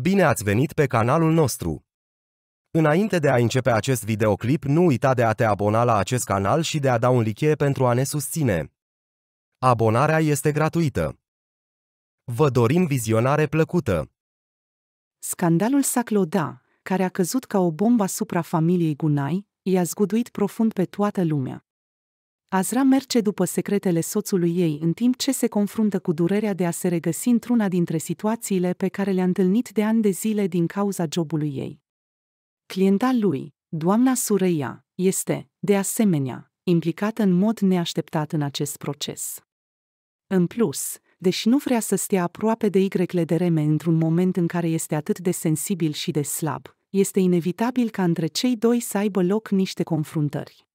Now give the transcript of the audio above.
Bine ați venit pe canalul nostru! Înainte de a începe acest videoclip, nu uita de a te abona la acest canal și de a da un like pentru a ne susține. Abonarea este gratuită. Vă dorim vizionare plăcută! Scandalul Sacloda, care a căzut ca o bombă asupra familiei Gunai, i-a zguduit profund pe toată lumea. Azra merge după secretele soțului ei în timp ce se confruntă cu durerea de a se regăsi într-una dintre situațiile pe care le-a întâlnit de ani de zile din cauza jobului ei. Clienta lui, doamna Sureia, este, de asemenea, implicată în mod neașteptat în acest proces. În plus, deși nu vrea să stea aproape de Y-le de reme într-un moment în care este atât de sensibil și de slab, este inevitabil ca între cei doi să aibă loc niște confruntări.